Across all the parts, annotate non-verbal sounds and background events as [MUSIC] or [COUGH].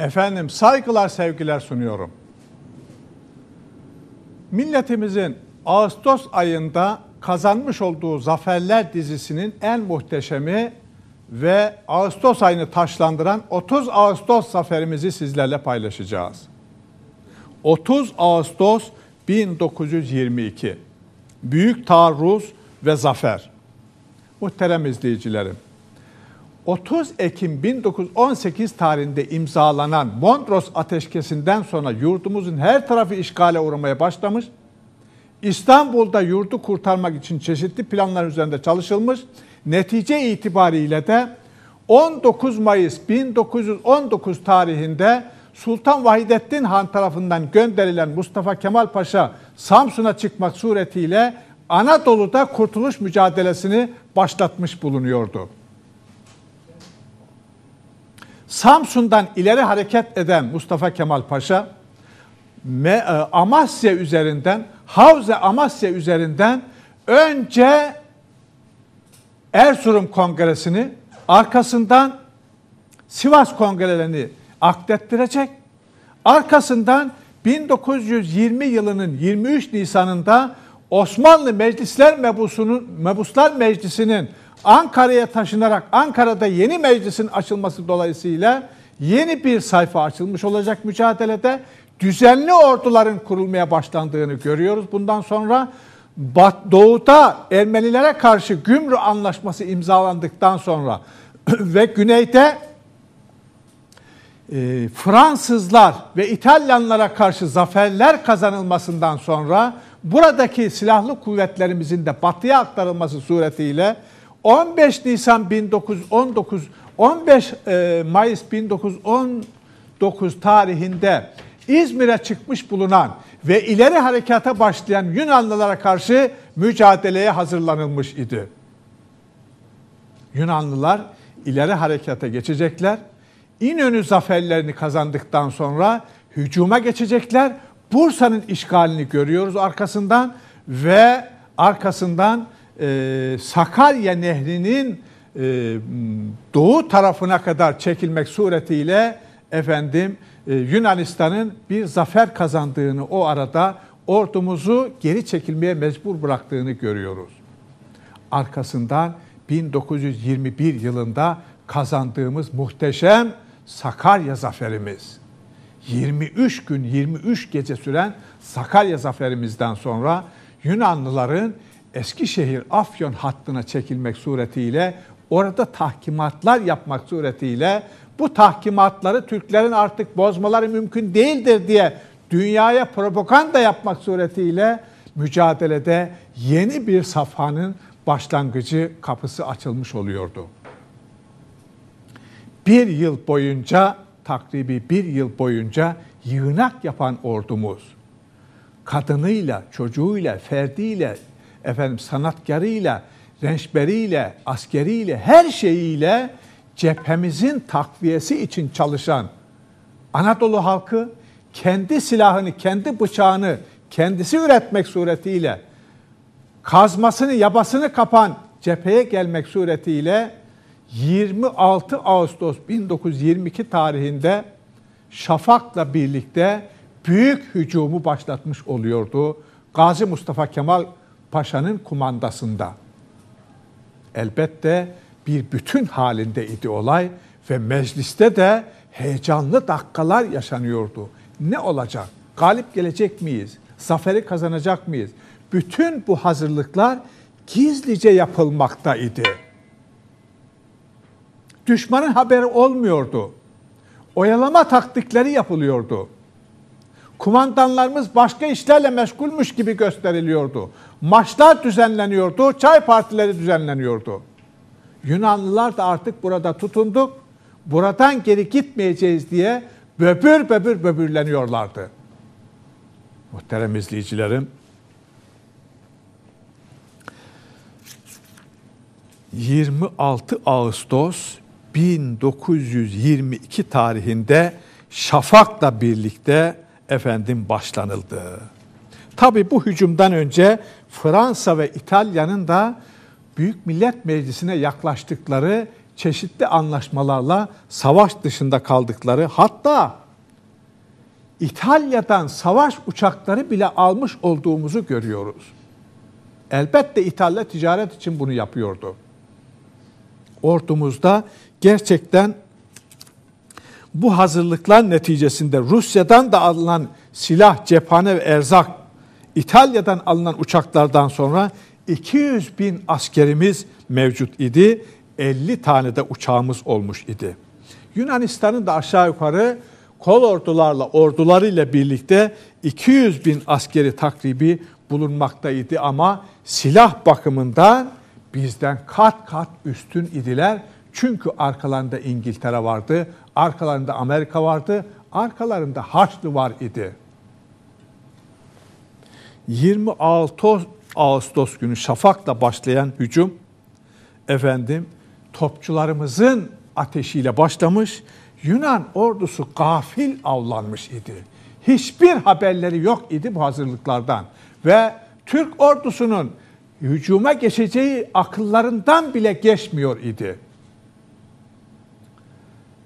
Efendim saygılar sevgiler sunuyorum. Milletimizin Ağustos ayında kazanmış olduğu zaferler dizisinin en muhteşemi ve Ağustos ayını taşlandıran 30 Ağustos zaferimizi sizlerle paylaşacağız. 30 Ağustos 1922 Büyük Taarruz ve Zafer Muhterem izleyicilerim 30 Ekim 1918 tarihinde imzalanan Mondros Ateşkesi'nden sonra yurdumuzun her tarafı işgale uğramaya başlamış. İstanbul'da yurdu kurtarmak için çeşitli planlar üzerinde çalışılmış. Netice itibariyle de 19 Mayıs 1919 tarihinde Sultan Vahidettin Han tarafından gönderilen Mustafa Kemal Paşa Samsun'a çıkmak suretiyle Anadolu'da kurtuluş mücadelesini başlatmış bulunuyordu. Samsun'dan ileri hareket eden Mustafa Kemal Paşa e, Amasya üzerinden Havze Amasya üzerinden önce Erzurum Kongresi'ni arkasından Sivas Kongrelerini aklettirecek. Arkasından 1920 yılının 23 Nisan'ında Osmanlı Meclisler Mebusu'nun Mebuslar Meclisi'nin Ankara'ya taşınarak Ankara'da yeni meclisin açılması dolayısıyla yeni bir sayfa açılmış olacak mücadelede. Düzenli orduların kurulmaya başlandığını görüyoruz. Bundan sonra Doğu'da Ermenilere karşı Gümrü Anlaşması imzalandıktan sonra [CLEARS THROAT] ve güneyde e, Fransızlar ve İtalyanlara karşı zaferler kazanılmasından sonra buradaki silahlı kuvvetlerimizin de batıya aktarılması suretiyle 15 Nisan 1919 15 e, Mayıs 1919 tarihinde İzmir'e çıkmış bulunan ve ileri harekata başlayan Yunanlılara karşı mücadeleye hazırlanılmış idi. Yunanlılar ileri harekata geçecekler. İnönü zaferlerini kazandıktan sonra hücuma geçecekler. Bursa'nın işgalini görüyoruz arkasından ve arkasından e, Sakarya Nehri'nin e, doğu tarafına kadar çekilmek suretiyle efendim e, Yunanistan'ın bir zafer kazandığını o arada ordumuzu geri çekilmeye mecbur bıraktığını görüyoruz. Arkasından 1921 yılında kazandığımız muhteşem Sakarya zaferimiz. 23 gün 23 gece süren Sakarya zaferimizden sonra Yunanlıların Eskişehir Afyon hattına çekilmek suretiyle orada tahkimatlar yapmak suretiyle bu tahkimatları Türklerin artık bozmaları mümkün değildir diye dünyaya propaganda yapmak suretiyle mücadelede yeni bir safhanın başlangıcı kapısı açılmış oluyordu. Bir yıl boyunca takribi bir yıl boyunca yığınak yapan ordumuz kadınıyla, çocuğuyla, ferdiyle, efendim sanatkarıyla, rençberiyle, askeriyle, her şeyiyle cephemizin takviyesi için çalışan Anadolu halkı kendi silahını, kendi bıçağını kendisi üretmek suretiyle kazmasını, yabasını kapan cepheye gelmek suretiyle 26 Ağustos 1922 tarihinde Şafak'la birlikte büyük hücumu başlatmış oluyordu. Gazi Mustafa Kemal paşanın kumandasında. Elbette bir bütün halinde idi olay ve mecliste de heyecanlı dakikalar yaşanıyordu. Ne olacak? Galip gelecek miyiz? Zaferi kazanacak mıyız? Bütün bu hazırlıklar gizlice yapılmakta idi. Düşmanın haberi olmuyordu. Oyalama taktikleri yapılıyordu. Kumandanlarımız başka işlerle meşgulmuş gibi gösteriliyordu maçlar düzenleniyordu, çay partileri düzenleniyordu. Yunanlılar da artık burada tutunduk, buradan geri gitmeyeceğiz diye böbür böbür böbürleniyorlardı. Muhterem izleyicilerim, 26 Ağustos 1922 tarihinde Şafak'la birlikte efendim başlanıldı. Tabi bu hücumdan önce Fransa ve İtalya'nın da Büyük Millet Meclisi'ne yaklaştıkları çeşitli anlaşmalarla savaş dışında kaldıkları hatta İtalya'dan savaş uçakları bile almış olduğumuzu görüyoruz. Elbette İtalya ticaret için bunu yapıyordu. Ordumuzda gerçekten bu hazırlıklar neticesinde Rusya'dan da alınan silah, cephane ve erzak İtalya'dan alınan uçaklardan sonra 200 bin askerimiz mevcut idi. 50 tane de uçağımız olmuş idi. Yunanistan'ın da aşağı yukarı kol ordularla, ordularıyla birlikte 200 bin askeri takribi bulunmaktaydı ama silah bakımından bizden kat kat üstün idiler. Çünkü arkalarında İngiltere vardı, arkalarında Amerika vardı, arkalarında Haçlı var idi. 26 Ağustos, Ağustos günü şafakla başlayan hücum efendim topçularımızın ateşiyle başlamış. Yunan ordusu gafil avlanmış idi. Hiçbir haberleri yok idi bu hazırlıklardan ve Türk ordusunun hücuma geçeceği akıllarından bile geçmiyor idi.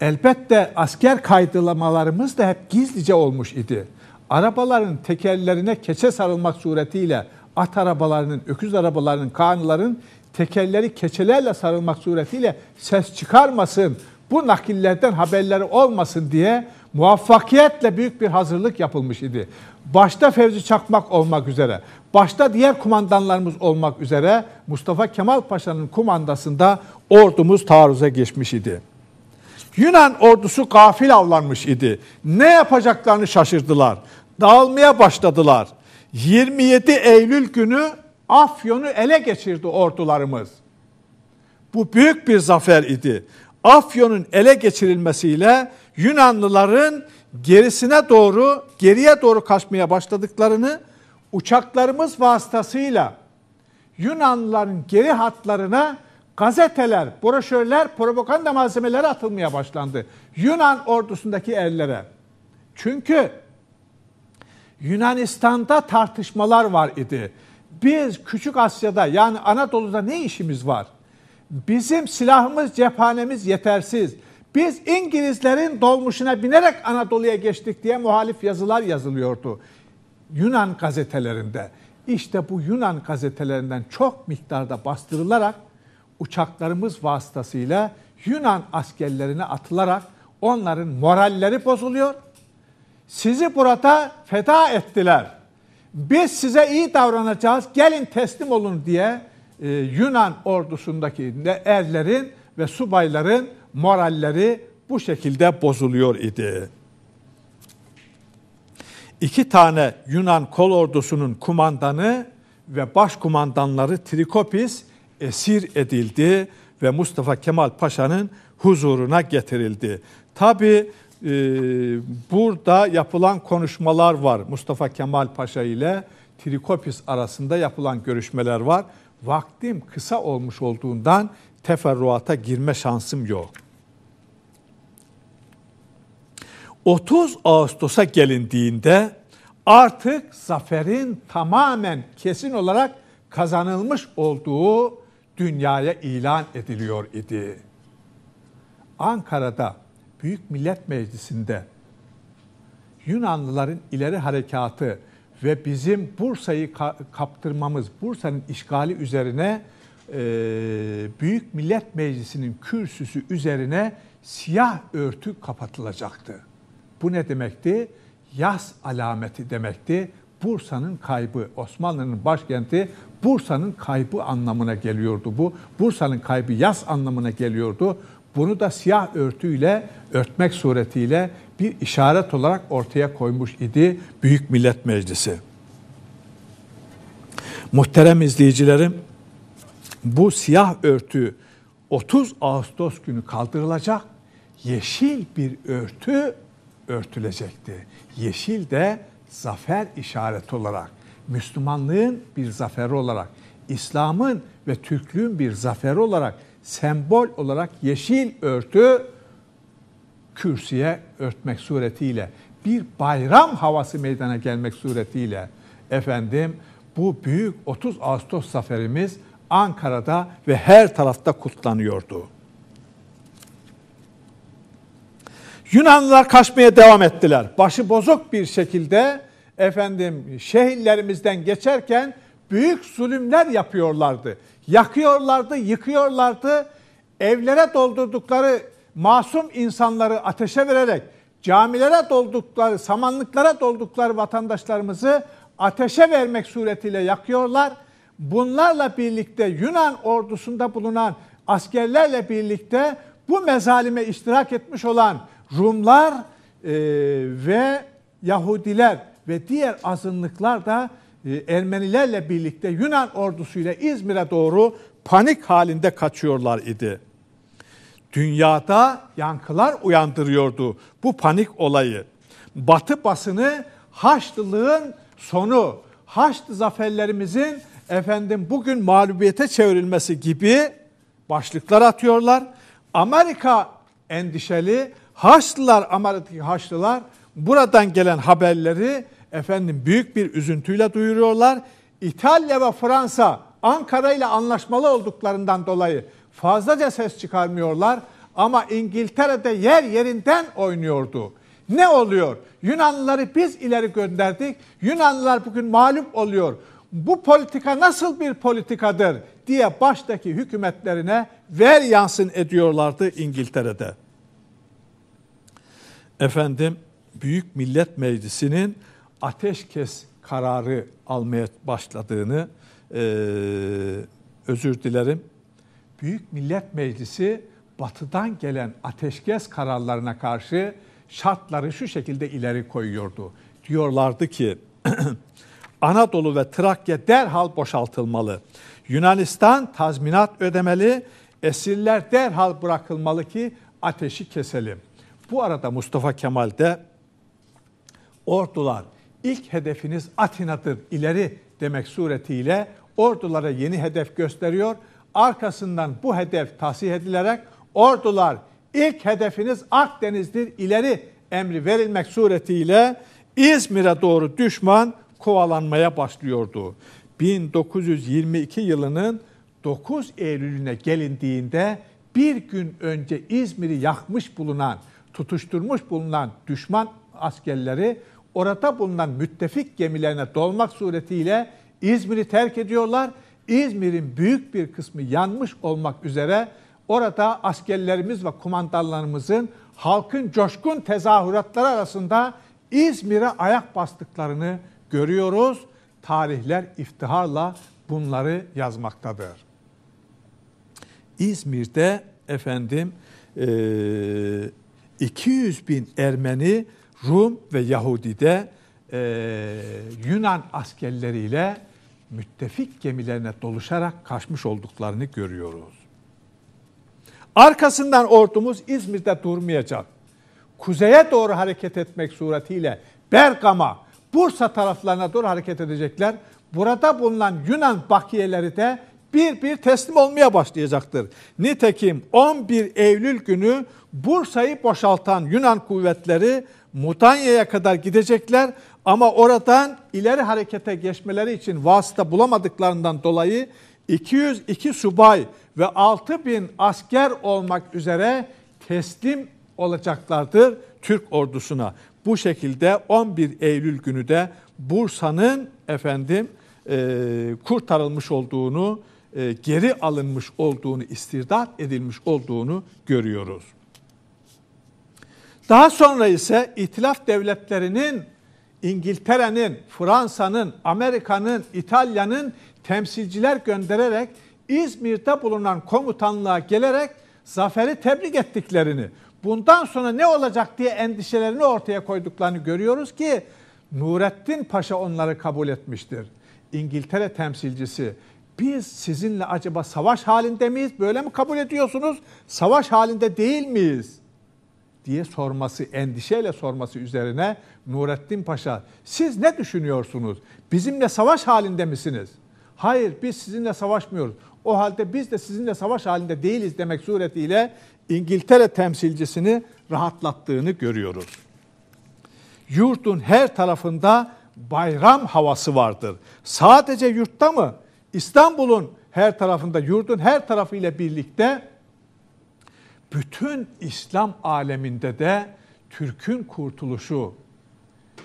Elbette asker kaydılamalarımız da hep gizlice olmuş idi arabaların tekerlerine keçe sarılmak suretiyle at arabalarının, öküz arabalarının, kanların tekerleri keçelerle sarılmak suretiyle ses çıkarmasın, bu nakillerden haberleri olmasın diye muvaffakiyetle büyük bir hazırlık yapılmış idi. Başta Fevzi Çakmak olmak üzere, başta diğer kumandanlarımız olmak üzere Mustafa Kemal Paşa'nın kumandasında ordumuz taarruza geçmiş idi. Yunan ordusu gafil avlanmış idi. Ne yapacaklarını şaşırdılar dağılmaya başladılar. 27 Eylül günü Afyon'u ele geçirdi ordularımız. Bu büyük bir zafer idi. Afyon'un ele geçirilmesiyle Yunanlıların gerisine doğru, geriye doğru kaçmaya başladıklarını uçaklarımız vasıtasıyla Yunanlıların geri hatlarına gazeteler, broşürler, propaganda malzemeleri atılmaya başlandı. Yunan ordusundaki ellere. Çünkü Yunanistan'da tartışmalar var idi. Biz Küçük Asya'da yani Anadolu'da ne işimiz var? Bizim silahımız, cephanemiz yetersiz. Biz İngilizlerin dolmuşuna binerek Anadolu'ya geçtik diye muhalif yazılar yazılıyordu. Yunan gazetelerinde. İşte bu Yunan gazetelerinden çok miktarda bastırılarak uçaklarımız vasıtasıyla Yunan askerlerine atılarak onların moralleri bozuluyor sizi burada feda ettiler. Biz size iyi davranacağız. Gelin teslim olun diye e, Yunan ordusundaki erlerin ve subayların moralleri bu şekilde bozuluyor idi. İki tane Yunan kol ordusunun kumandanı ve başkumandanları Trikopis esir edildi ve Mustafa Kemal Paşa'nın huzuruna getirildi. Tabi e, burada yapılan konuşmalar var. Mustafa Kemal Paşa ile Trikopis arasında yapılan görüşmeler var. Vaktim kısa olmuş olduğundan teferruata girme şansım yok. 30 Ağustos'a gelindiğinde artık zaferin tamamen kesin olarak kazanılmış olduğu dünyaya ilan ediliyor idi. Ankara'da Büyük Millet Meclisi'nde Yunanlıların ileri harekatı ve bizim Bursa'yı ka- kaptırmamız, Bursa'nın işgali üzerine e, Büyük Millet Meclisi'nin kürsüsü üzerine siyah örtü kapatılacaktı. Bu ne demekti? Yaz alameti demekti. Bursa'nın kaybı, Osmanlı'nın başkenti Bursa'nın kaybı anlamına geliyordu bu. Bursa'nın kaybı yaz anlamına geliyordu. Bunu da siyah örtüyle örtmek suretiyle bir işaret olarak ortaya koymuş idi Büyük Millet Meclisi. Muhterem izleyicilerim, bu siyah örtü 30 Ağustos günü kaldırılacak. Yeşil bir örtü örtülecekti. Yeşil de zafer işareti olarak, Müslümanlığın bir zaferi olarak, İslam'ın ve Türklüğün bir zaferi olarak sembol olarak yeşil örtü kürsüye örtmek suretiyle bir bayram havası meydana gelmek suretiyle efendim bu büyük 30 Ağustos zaferimiz Ankara'da ve her tarafta kutlanıyordu. Yunanlılar kaçmaya devam ettiler. Başı bozuk bir şekilde efendim şehirlerimizden geçerken büyük zulümler yapıyorlardı. Yakıyorlardı, yıkıyorlardı. Evlere doldurdukları masum insanları ateşe vererek camilere doldukları, samanlıklara doldukları vatandaşlarımızı ateşe vermek suretiyle yakıyorlar. Bunlarla birlikte Yunan ordusunda bulunan askerlerle birlikte bu mezalime iştirak etmiş olan Rumlar e, ve Yahudiler ve diğer azınlıklar da ee, Ermenilerle birlikte Yunan ordusuyla İzmir'e doğru panik halinde kaçıyorlar idi. Dünyada yankılar uyandırıyordu bu panik olayı. Batı basını Haçlılığın sonu, Haçlı zaferlerimizin efendim bugün mağlubiyete çevrilmesi gibi başlıklar atıyorlar. Amerika endişeli, Haçlılar, Amerika'daki Haçlılar buradan gelen haberleri efendim büyük bir üzüntüyle duyuruyorlar. İtalya ve Fransa Ankara ile anlaşmalı olduklarından dolayı fazlaca ses çıkarmıyorlar ama İngiltere'de yer yerinden oynuyordu. Ne oluyor? Yunanlıları biz ileri gönderdik. Yunanlılar bugün mağlup oluyor. Bu politika nasıl bir politikadır diye baştaki hükümetlerine ver yansın ediyorlardı İngiltere'de. Efendim Büyük Millet Meclisi'nin ateşkes kararı almaya başladığını e, özür dilerim. Büyük Millet Meclisi batıdan gelen ateşkes kararlarına karşı şartları şu şekilde ileri koyuyordu. Diyorlardı ki [CLEARS THROAT] Anadolu ve Trakya derhal boşaltılmalı. Yunanistan tazminat ödemeli, esirler derhal bırakılmalı ki ateşi keselim. Bu arada Mustafa Kemal de ordular ilk hedefiniz Atina'dır ileri demek suretiyle ordulara yeni hedef gösteriyor. Arkasından bu hedef tahsih edilerek ordular ilk hedefiniz Akdeniz'dir ileri emri verilmek suretiyle İzmir'e doğru düşman kovalanmaya başlıyordu. 1922 yılının 9 Eylül'üne gelindiğinde bir gün önce İzmir'i yakmış bulunan, tutuşturmuş bulunan düşman askerleri orada bulunan müttefik gemilerine dolmak suretiyle İzmir'i terk ediyorlar. İzmir'in büyük bir kısmı yanmış olmak üzere orada askerlerimiz ve kumandanlarımızın halkın coşkun tezahüratları arasında İzmir'e ayak bastıklarını görüyoruz. Tarihler iftiharla bunları yazmaktadır. İzmir'de efendim 200 bin Ermeni Rum ve Yahudi'de e, Yunan askerleriyle müttefik gemilerine doluşarak kaçmış olduklarını görüyoruz. Arkasından ordumuz İzmir'de durmayacak. Kuzeye doğru hareket etmek suretiyle Bergama, Bursa taraflarına doğru hareket edecekler. Burada bulunan Yunan bakiyeleri de bir bir teslim olmaya başlayacaktır. Nitekim 11 Eylül günü Bursa'yı boşaltan Yunan kuvvetleri Mutanya'ya kadar gidecekler ama oradan ileri harekete geçmeleri için vasıta bulamadıklarından dolayı 202 subay ve 6 bin asker olmak üzere teslim olacaklardır Türk ordusuna. Bu şekilde 11 Eylül günü de Bursa'nın efendim e, kurtarılmış olduğunu, e, geri alınmış olduğunu, istirdat edilmiş olduğunu görüyoruz. Daha sonra ise itilaf devletlerinin İngiltere'nin, Fransa'nın, Amerika'nın, İtalya'nın temsilciler göndererek İzmir'de bulunan komutanlığa gelerek zaferi tebrik ettiklerini, bundan sonra ne olacak diye endişelerini ortaya koyduklarını görüyoruz ki Nurettin Paşa onları kabul etmiştir. İngiltere temsilcisi biz sizinle acaba savaş halinde miyiz? Böyle mi kabul ediyorsunuz? Savaş halinde değil miyiz? diye sorması, endişeyle sorması üzerine Nurettin Paşa siz ne düşünüyorsunuz? Bizimle savaş halinde misiniz? Hayır biz sizinle savaşmıyoruz. O halde biz de sizinle savaş halinde değiliz demek suretiyle İngiltere temsilcisini rahatlattığını görüyoruz. Yurdun her tarafında bayram havası vardır. Sadece yurtta mı? İstanbul'un her tarafında, yurdun her tarafıyla birlikte bütün İslam aleminde de Türk'ün kurtuluşu,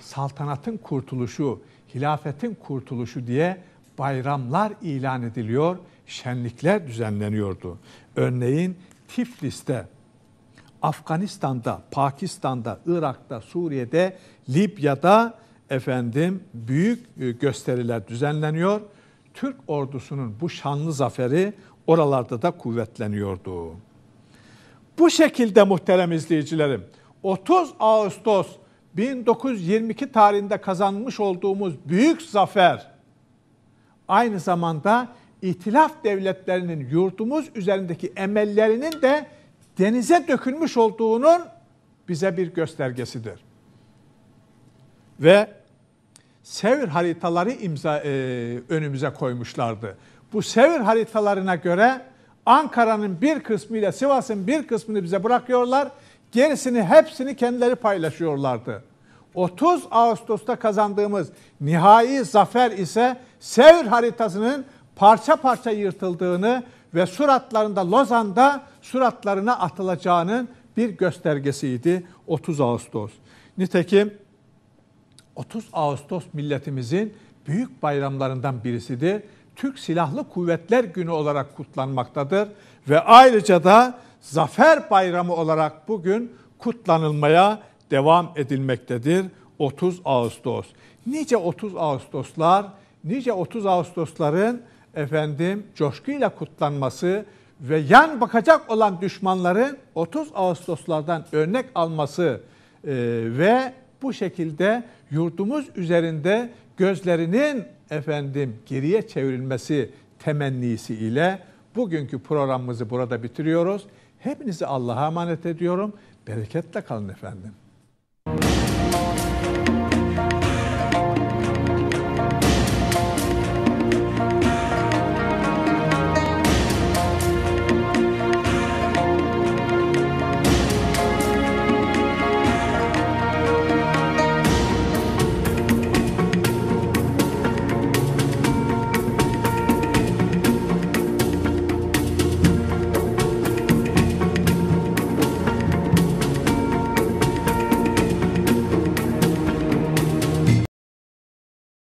saltanatın kurtuluşu, hilafetin kurtuluşu diye bayramlar ilan ediliyor, şenlikler düzenleniyordu. Örneğin Tiflis'te, Afganistan'da, Pakistan'da, Irak'ta, Suriye'de, Libya'da efendim büyük e, gösteriler düzenleniyor. Türk ordusunun bu şanlı zaferi oralarda da kuvvetleniyordu. Bu şekilde muhterem izleyicilerim 30 Ağustos 1922 tarihinde kazanmış olduğumuz büyük zafer aynı zamanda İtilaf devletlerinin yurdumuz üzerindeki emellerinin de denize dökülmüş olduğunun bize bir göstergesidir. Ve Sevr haritaları imza e, önümüze koymuşlardı. Bu Sevr haritalarına göre Ankara'nın bir kısmıyla Sivas'ın bir kısmını bize bırakıyorlar. Gerisini hepsini kendileri paylaşıyorlardı. 30 Ağustos'ta kazandığımız nihai zafer ise Sevr haritasının parça parça yırtıldığını ve suratlarında Lozan'da suratlarına atılacağının bir göstergesiydi 30 Ağustos. Nitekim 30 Ağustos milletimizin büyük bayramlarından birisidir Türk Silahlı Kuvvetler Günü olarak kutlanmaktadır ve ayrıca da Zafer Bayramı olarak bugün kutlanılmaya devam edilmektedir 30 Ağustos. Nice 30 Ağustoslar, nice 30 Ağustosların efendim coşkuyla kutlanması ve yan bakacak olan düşmanların 30 Ağustoslardan örnek alması e, ve bu şekilde yurdumuz üzerinde gözlerinin efendim geriye çevrilmesi temennisi ile bugünkü programımızı burada bitiriyoruz. Hepinizi Allah'a emanet ediyorum. Bereketle kalın efendim.